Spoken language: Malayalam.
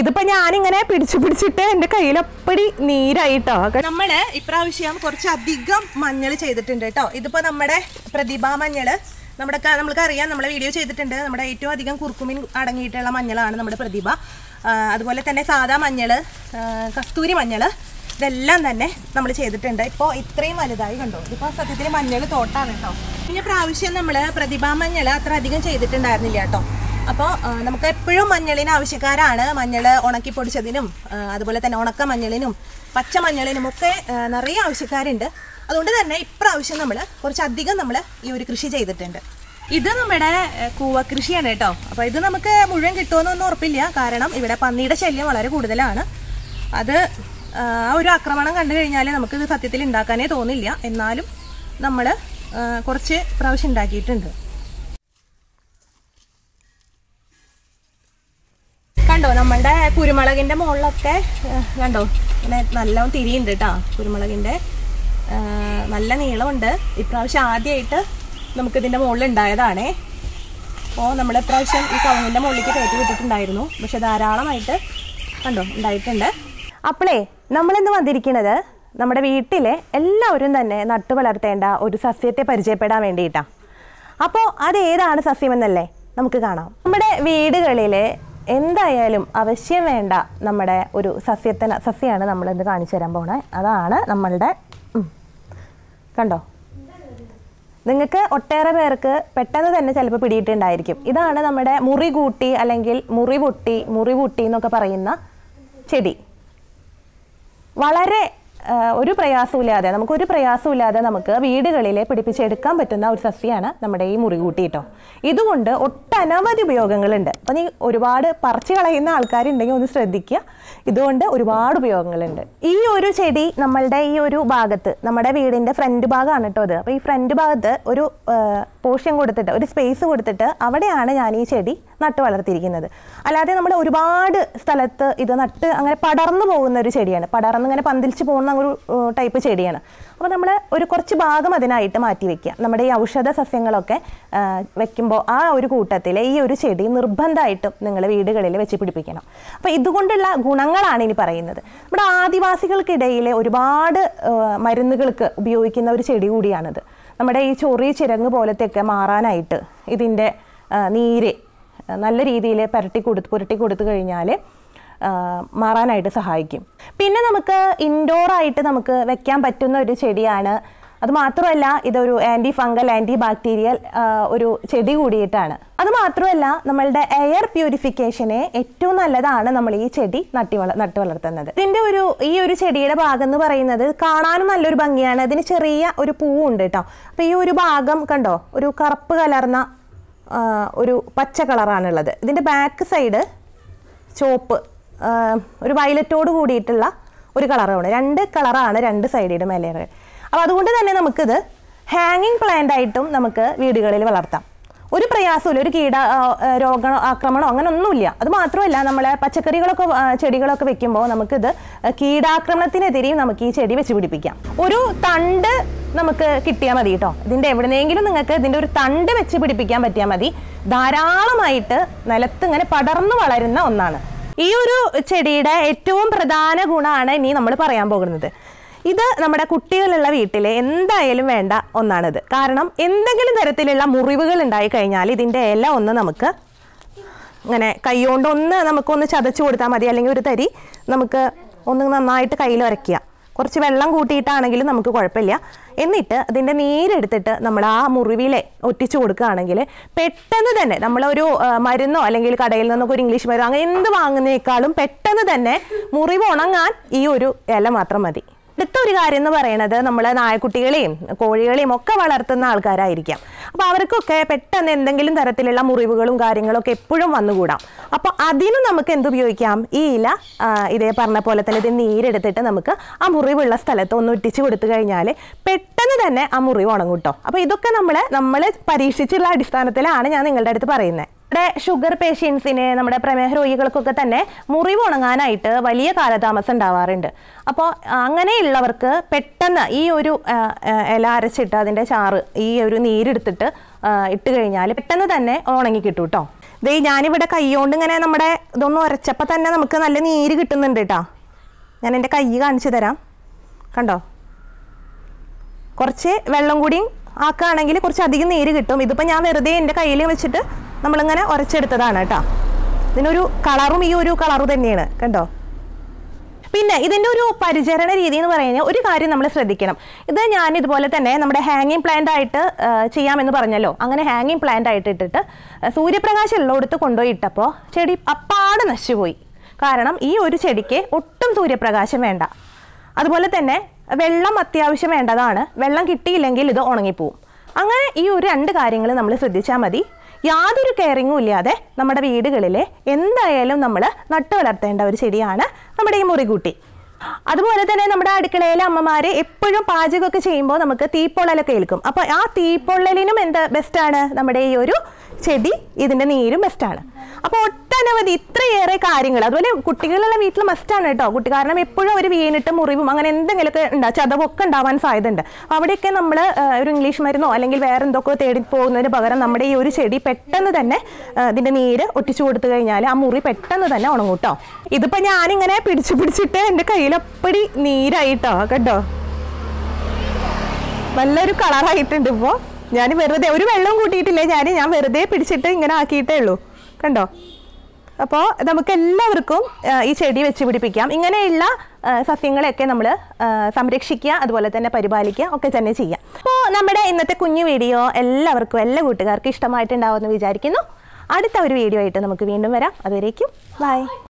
ഇതിപ്പോ ഞാനിങ്ങനെ പിടിച്ചു പിടിച്ചിട്ട് എന്റെ കയ്യിലപ്പടി നീരായിട്ടോ നമ്മള് ഇപ്രാവശ്യം കുറച്ചധികം മഞ്ഞൾ ചെയ്തിട്ടുണ്ട് കേട്ടോ ഇതിപ്പോ നമ്മുടെ പ്രതിഭ മഞ്ഞള് നമ്മുടെ നമ്മൾക്ക് അറിയാം നമ്മളെ വീഡിയോ ചെയ്തിട്ടുണ്ട് നമ്മുടെ ഏറ്റവും അധികം കുർക്കുമിൻ അടങ്ങിയിട്ടുള്ള മഞ്ഞളാണ് നമ്മുടെ പ്രതിഭ അതുപോലെ തന്നെ സാധാ മഞ്ഞൾ കസ്തൂരി മഞ്ഞൾ ഇതെല്ലാം തന്നെ നമ്മൾ ചെയ്തിട്ടുണ്ട് ഇപ്പോൾ ഇത്രയും വലുതായി കണ്ടു ഇതിപ്പോൾ സത്യത്തിൽ മഞ്ഞൾ തോട്ടാണ് കേട്ടോ പിന്നെ പ്രാവശ്യം നമ്മൾ പ്രതിഭാ മഞ്ഞൾ അത്ര അധികം ചെയ്തിട്ടുണ്ടായിരുന്നില്ല കേട്ടോ അപ്പോൾ നമുക്ക് എപ്പോഴും മഞ്ഞളിന് ആവശ്യക്കാരാണ് മഞ്ഞൾ ഉണക്കി പൊടിച്ചതിനും അതുപോലെ തന്നെ ഉണക്ക മഞ്ഞളിനും പച്ച മഞ്ഞളിനും ഒക്കെ നിറയെ ആവശ്യക്കാരുണ്ട് അതുകൊണ്ട് തന്നെ ഇപ്രാവശ്യം നമ്മൾ കുറച്ചധികം നമ്മൾ ഈ ഒരു കൃഷി ചെയ്തിട്ടുണ്ട് ഇത് നമ്മുടെ കൂവ കൃഷിയാണ് കേട്ടോ അപ്പോൾ ഇത് നമുക്ക് മുഴുവൻ കിട്ടുമെന്നൊന്നും ഉറപ്പില്ല കാരണം ഇവിടെ പന്നിയുടെ ശല്യം വളരെ കൂടുതലാണ് അത് ആ ഒരു ആക്രമണം കണ്ടു കഴിഞ്ഞാൽ ഇത് സത്യത്തിൽ ഉണ്ടാക്കാനേ തോന്നില്ല എന്നാലും നമ്മൾ കുറച്ച് പ്രാവശ്യം ഉണ്ടാക്കിയിട്ടുണ്ട് കണ്ടോ നമ്മളുടെ കുരുമുളകിന്റെ മുകളിലൊക്കെ കണ്ടോ ഇങ്ങനെ നല്ലോണം തിരിയുണ്ട് കേട്ടോ കുരുമുളകിന്റെ നല്ല നീളമുണ്ട് ഇപ്രാവശ്യം ആദ്യമായിട്ട് ഇതിന്റെ മുകളിൽ ഉണ്ടായതാണേ അപ്പോൾ നമ്മൾ ഇപ്രാവശ്യം ഈ കവുങ്ങിന്റെ മുകളിലേക്ക് കയറ്റി വിട്ടിട്ടുണ്ടായിരുന്നു പക്ഷെ ധാരാളമായിട്ട് കണ്ടോ ഉണ്ടായിട്ടുണ്ട് അപ്പോളേ ഇന്ന് വന്നിരിക്കുന്നത് നമ്മുടെ വീട്ടിലെ എല്ലാവരും തന്നെ നട്ടു വളർത്തേണ്ട ഒരു സസ്യത്തെ പരിചയപ്പെടാൻ വേണ്ടിയിട്ടാണ് അപ്പോൾ അതേതാണ് സസ്യമെന്നല്ലേ നമുക്ക് കാണാം നമ്മുടെ വീടുകളിലെ എന്തായാലും അവശ്യം വേണ്ട നമ്മുടെ ഒരു സസ്യത്തിന് സസ്യമാണ് നമ്മൾ നമ്മളിന്ന് കാണിച്ചു തരാൻ പോണേ അതാണ് നമ്മളുടെ കണ്ടോ നിങ്ങൾക്ക് ഒട്ടേറെ പേർക്ക് പെട്ടെന്ന് തന്നെ ചിലപ്പോൾ പിടിയിട്ടുണ്ടായിരിക്കും ഇതാണ് നമ്മുടെ മുറി കൂട്ടി അല്ലെങ്കിൽ മുറി പൊട്ടി മുറി പൊട്ടി എന്നൊക്കെ പറയുന്ന ചെടി വളരെ ഒരു പ്രയാസമില്ലാതെ നമുക്ക് ഒരു പ്രയാസമില്ലാതെ നമുക്ക് വീടുകളിലെ പിടിപ്പിച്ചെടുക്കാൻ പറ്റുന്ന ഒരു സസ്യമാണ് നമ്മുടെ ഈ മുറികൂട്ടി കേട്ടോ ഇതുകൊണ്ട് ഒട്ടനവധി ഉപയോഗങ്ങളുണ്ട് അപ്പം നീ ഒരുപാട് പറിച്ചു കളയുന്ന ആൾക്കാരുണ്ടെങ്കിൽ ഒന്ന് ശ്രദ്ധിക്കുക ഇതുകൊണ്ട് ഒരുപാട് ഉപയോഗങ്ങളുണ്ട് ഈ ഒരു ചെടി നമ്മളുടെ ഈ ഒരു ഭാഗത്ത് നമ്മുടെ വീടിൻ്റെ ഫ്രണ്ട് ഭാഗമാണ് കേട്ടോ അത് അപ്പോൾ ഈ ഫ്രണ്ട് ഭാഗത്ത് ഒരു പോർഷൻ കൊടുത്തിട്ട് ഒരു സ്പേസ് കൊടുത്തിട്ട് അവിടെയാണ് ഞാൻ ഈ ചെടി നട്ട് വളർത്തിയിരിക്കുന്നത് അല്ലാതെ നമ്മൾ ഒരുപാട് സ്ഥലത്ത് ഇത് നട്ട് അങ്ങനെ പടർന്നു പോകുന്ന ഒരു ചെടിയാണ് പടർന്ന് ഇങ്ങനെ പന്തിലിച്ച് പോകുന്ന ഒരു ടൈപ്പ് ചെടിയാണ് അപ്പോൾ നമ്മൾ ഒരു കുറച്ച് ഭാഗം അതിനായിട്ട് മാറ്റി വെക്കുക നമ്മുടെ ഈ ഔഷധ സസ്യങ്ങളൊക്കെ വെക്കുമ്പോൾ ആ ഒരു കൂട്ടത്തിലെ ഈ ഒരു ചെടി നിർബന്ധമായിട്ടും നിങ്ങൾ വീടുകളിൽ വെച്ച് പിടിപ്പിക്കണം അപ്പോൾ ഇതുകൊണ്ടുള്ള ഗുണങ്ങളാണ് ഇനി പറയുന്നത് നമ്മുടെ ആദിവാസികൾക്കിടയിലെ ഒരുപാട് മരുന്നുകൾക്ക് ഉപയോഗിക്കുന്ന ഒരു ചെടി കൂടിയാണിത് നമ്മുടെ ഈ ചൊറി ചിരങ്ങ് പോലത്തെയൊക്കെ മാറാനായിട്ട് ഇതിൻ്റെ നീര് നല്ല രീതിയിൽ പരട്ടി കൊടുത്ത് പുരട്ടി കൊടുത്തു കഴിഞ്ഞാൽ മാറാനായിട്ട് സഹായിക്കും പിന്നെ നമുക്ക് ഇൻഡോറായിട്ട് നമുക്ക് വെക്കാൻ പറ്റുന്ന ഒരു ചെടിയാണ് അത് മാത്രമല്ല ഇതൊരു ആൻറ്റി ഫംഗൽ ആൻറ്റി ബാക്ടീരിയൽ ഒരു ചെടി കൂടിയിട്ടാണ് അത് മാത്രമല്ല നമ്മളുടെ എയർ പ്യൂരിഫിക്കേഷനെ ഏറ്റവും നല്ലതാണ് നമ്മൾ ഈ ചെടി നട്ടി വള നട്ടു വളർത്തുന്നത് ഇതിൻ്റെ ഒരു ഈ ഒരു ചെടിയുടെ ഭാഗം എന്ന് പറയുന്നത് കാണാനും നല്ലൊരു ഭംഗിയാണ് അതിന് ചെറിയ ഒരു പൂവുണ്ട് കേട്ടോ അപ്പോൾ ഈ ഒരു ഭാഗം കണ്ടോ ഒരു കറുപ്പ് കലർന്ന ഒരു പച്ച കളറാണുള്ളത് ഇതിൻ്റെ ബാക്ക് സൈഡ് ചോപ്പ് ഒരു വയലറ്റോട് കൂടിയിട്ടുള്ള ഒരു കളറാണ് രണ്ട് കളറാണ് രണ്ട് സൈഡിലും ഇലകൾ അപ്പോൾ അതുകൊണ്ട് തന്നെ നമുക്കിത് ഹാങ്ങിങ് പ്ലാന്റ് ആയിട്ടും നമുക്ക് വീടുകളിൽ വളർത്താം ഒരു പ്രയാസമില്ല ഒരു കീട രോഗ ആക്രമണോ അങ്ങനെ ഒന്നുമില്ല അത് മാത്രമല്ല നമ്മളെ പച്ചക്കറികളൊക്കെ ചെടികളൊക്കെ വെക്കുമ്പോൾ നമുക്കിത് കീടാക്രമണത്തിനെതിരെയും നമുക്ക് ഈ ചെടി വെച്ച് പിടിപ്പിക്കാം ഒരു തണ്ട് നമുക്ക് കിട്ടിയാൽ മതി കേട്ടോ ഇതിൻ്റെ എവിടെന്നെങ്കിലും നിങ്ങൾക്ക് ഇതിൻ്റെ ഒരു തണ്ട് വെച്ച് പിടിപ്പിക്കാൻ പറ്റിയാൽ മതി ധാരാളമായിട്ട് നിലത്ത് ഇങ്ങനെ പടർന്നു വളരുന്ന ഒന്നാണ് ഈ ഒരു ചെടിയുടെ ഏറ്റവും പ്രധാന ഗുണമാണ് ഇനി നമ്മൾ പറയാൻ പോകുന്നത് ഇത് നമ്മുടെ കുട്ടികളുള്ള വീട്ടിൽ എന്തായാലും വേണ്ട ഒന്നാണിത് കാരണം എന്തെങ്കിലും തരത്തിലുള്ള മുറിവുകൾ ഉണ്ടായി കഴിഞ്ഞാൽ ഇതിൻ്റെ ഇല ഒന്ന് നമുക്ക് ഇങ്ങനെ കൈകൊണ്ട് ഒന്ന് നമുക്കൊന്ന് ചതച്ചു കൊടുത്താൽ മതി അല്ലെങ്കിൽ ഒരു തരി നമുക്ക് ഒന്ന് നന്നായിട്ട് കയ്യിൽ വരയ്ക്കുക കുറച്ച് വെള്ളം കൂട്ടിയിട്ടാണെങ്കിലും നമുക്ക് കുഴപ്പമില്ല എന്നിട്ട് അതിൻ്റെ നീരെടുത്തിട്ട് നമ്മൾ ആ മുറിവിലെ ഒറ്റിച്ചു കൊടുക്കുകയാണെങ്കിൽ പെട്ടെന്ന് തന്നെ നമ്മളൊരു മരുന്നോ അല്ലെങ്കിൽ കടയിൽ നിന്നൊക്കെ ഒരു ഇംഗ്ലീഷ് മരുന്നോ അങ്ങനെ എന്ത് വാങ്ങുന്നേക്കാളും പെട്ടെന്ന് തന്നെ മുറിവ് ഉണങ്ങാൻ ഈ ഒരു ഇല മാത്രം മതി അടുത്ത ഒരു കാര്യം എന്ന് പറയുന്നത് നമ്മൾ നായക്കുട്ടികളെയും കോഴികളെയും ഒക്കെ വളർത്തുന്ന ആൾക്കാരായിരിക്കാം അപ്പോൾ അവർക്കൊക്കെ പെട്ടെന്ന് എന്തെങ്കിലും തരത്തിലുള്ള മുറിവുകളും കാര്യങ്ങളൊക്കെ എപ്പോഴും വന്നുകൂടാം അപ്പോൾ അതിന് നമുക്ക് എന്ത് ഉപയോഗിക്കാം ഈ ഇല ഇതേ പറഞ്ഞ പോലെ തന്നെ ഇത് നീരെടുത്തിട്ട് നമുക്ക് ആ മുറിവുള്ള സ്ഥലത്ത് ഒന്ന് ഒട്ടിച്ചു കൊടുത്തു കഴിഞ്ഞാൽ പെട്ടെന്ന് തന്നെ ആ മുറിവ് ഉണങ്ങും കേട്ടോ അപ്പോൾ ഇതൊക്കെ നമ്മൾ നമ്മൾ പരീക്ഷിച്ചുള്ള അടിസ്ഥാനത്തിലാണ് ഞാൻ നിങ്ങളുടെ അടുത്ത് പറയുന്നത് നമ്മുടെ ഷുഗർ പേഷ്യൻസിന് നമ്മുടെ പ്രമേഹ രോഗികൾക്കൊക്കെ തന്നെ മുറിവ് ഉണങ്ങാനായിട്ട് വലിയ കാലതാമസം ഉണ്ടാവാറുണ്ട് അപ്പോൾ അങ്ങനെയുള്ളവർക്ക് പെട്ടെന്ന് ഈ ഒരു ഇല അരച്ചിട്ട് അതിൻ്റെ ചാറ് ഈ ഒരു നീരെടുത്തിട്ട് ഇട്ട് കഴിഞ്ഞാൽ പെട്ടെന്ന് തന്നെ ഉണങ്ങി കിട്ടും കേട്ടോ ഇത് ഞാനിവിടെ കൈകൊണ്ട് ഇങ്ങനെ നമ്മുടെ ഇതൊന്നും ഉരച്ചപ്പോൾ തന്നെ നമുക്ക് നല്ല നീര് കിട്ടുന്നുണ്ട് കേട്ടോ ഞാൻ എൻ്റെ കൈ കാണിച്ചു തരാം കണ്ടോ കുറച്ച് വെള്ളം കൂടിയും ആക്കുകയാണെങ്കിൽ കുറച്ച് അധികം നീര് കിട്ടും ഇതിപ്പോൾ ഞാൻ വെറുതെ എൻ്റെ കയ്യിൽ വെച്ചിട്ട് നമ്മളിങ്ങനെ ഉരച്ചെടുത്തതാണ് കേട്ടോ ഇതിനൊരു കളറും ഈ ഒരു കളറ് തന്നെയാണ് കണ്ടോ പിന്നെ ഇതിൻ്റെ ഒരു പരിചരണ രീതി എന്ന് പറയുന്നത് ഒരു കാര്യം നമ്മൾ ശ്രദ്ധിക്കണം ഇത് ഞാൻ ഇതുപോലെ തന്നെ നമ്മുടെ ഹാങ്ങിങ് പ്ലാന്റ് ആയിട്ട് ചെയ്യാമെന്ന് പറഞ്ഞല്ലോ അങ്ങനെ ഹാങ്ങിങ് പ്ലാന്റ് ആയിട്ട് ഇട്ടിട്ട് സൂര്യപ്രകാശം ഉള്ളിടത്ത് കൊണ്ടുപോയി ഇട്ടപ്പോൾ ചെടി അപ്പാട് നശിച്ചുപോയി കാരണം ഈ ഒരു ചെടിക്ക് ഒട്ടും സൂര്യപ്രകാശം വേണ്ട അതുപോലെ തന്നെ വെള്ളം അത്യാവശ്യം വേണ്ടതാണ് വെള്ളം കിട്ടിയില്ലെങ്കിൽ ഇത് ഉണങ്ങിപ്പോവും അങ്ങനെ ഈ ഒരു രണ്ട് കാര്യങ്ങൾ നമ്മൾ ശ്രദ്ധിച്ചാൽ മതി യാതൊരു കെയറിങ്ങും ഇല്ലാതെ നമ്മുടെ വീടുകളിലെ എന്തായാലും നമ്മൾ നട്ടു വളർത്തേണ്ട ഒരു ചെടിയാണ് നമ്മുടെ ഈ മുറികൂട്ടി അതുപോലെ തന്നെ നമ്മുടെ അടുക്കളയിലെ അമ്മമാര് എപ്പോഴും പാചകമൊക്കെ ചെയ്യുമ്പോൾ നമുക്ക് തീപ്പൊള്ളലൊക്കെ ഏൽക്കും അപ്പോൾ ആ തീപ്പൊള്ളലിനും എന്താ ബെസ്റ്റാണ് നമ്മുടെ ഈ ഒരു ചെടി ഇതിന്റെ നീരും ബെസ്റ്റാണ് അപ്പോൾ ഒട്ടനവധി ഇത്രയേറെ കാര്യങ്ങൾ അതുപോലെ കുട്ടികളുള്ള വീട്ടിൽ മസ്റ്റാണ് കേട്ടോ കുട്ടി കാരണം എപ്പോഴും അവർ വീണിട്ട് മുറിവും അങ്ങനെ എന്തെങ്കിലുമൊക്കെ ഉണ്ടാ ചതവൊക്കെ ഉണ്ടാവാൻ സാധ്യതയുണ്ട് അവിടെയൊക്കെ നമ്മൾ ഒരു ഇംഗ്ലീഷ് മരുന്നോ അല്ലെങ്കിൽ വേറെ എന്തൊക്കെ തേടി പോകുന്നതിന് പകരം നമ്മുടെ ഈ ഒരു ചെടി പെട്ടെന്ന് തന്നെ ഇതിൻ്റെ നീര് ഒട്ടിച്ചു കൊടുത്തു കഴിഞ്ഞാൽ ആ മുറി പെട്ടെന്ന് തന്നെ ഉണങ്ങും കേട്ടോ ഇതിപ്പോൾ ഞാനിങ്ങനെ പിടിച്ചു പിടിച്ചിട്ട് എൻ്റെ കയ്യിലപ്പടി നീരായിട്ടോ കേട്ടോ നല്ലൊരു കളറായിട്ടുണ്ട് ഇപ്പോൾ ഞാൻ വെറുതെ ഒരു വെള്ളവും കൂട്ടിയിട്ടില്ലേ ഞാൻ ഞാൻ വെറുതെ പിടിച്ചിട്ട് ഇങ്ങനെ ആക്കിയിട്ടേ ഉള്ളൂ കണ്ടോ അപ്പോൾ നമുക്ക് എല്ലാവർക്കും ഈ ചെടി വെച്ച് പിടിപ്പിക്കാം ഇങ്ങനെയുള്ള സസ്യങ്ങളെയൊക്കെ നമ്മൾ സംരക്ഷിക്കുക അതുപോലെ തന്നെ പരിപാലിക്കുക ഒക്കെ തന്നെ ചെയ്യാം അപ്പോൾ നമ്മുടെ ഇന്നത്തെ കുഞ്ഞു വീഡിയോ എല്ലാവർക്കും എല്ലാ കൂട്ടുകാർക്കും ഇഷ്ടമായിട്ടുണ്ടാവുമെന്ന് വിചാരിക്കുന്നു അടുത്ത ഒരു വീഡിയോ ആയിട്ട് നമുക്ക് വീണ്ടും വരാം അതുവരേക്കും ബൈ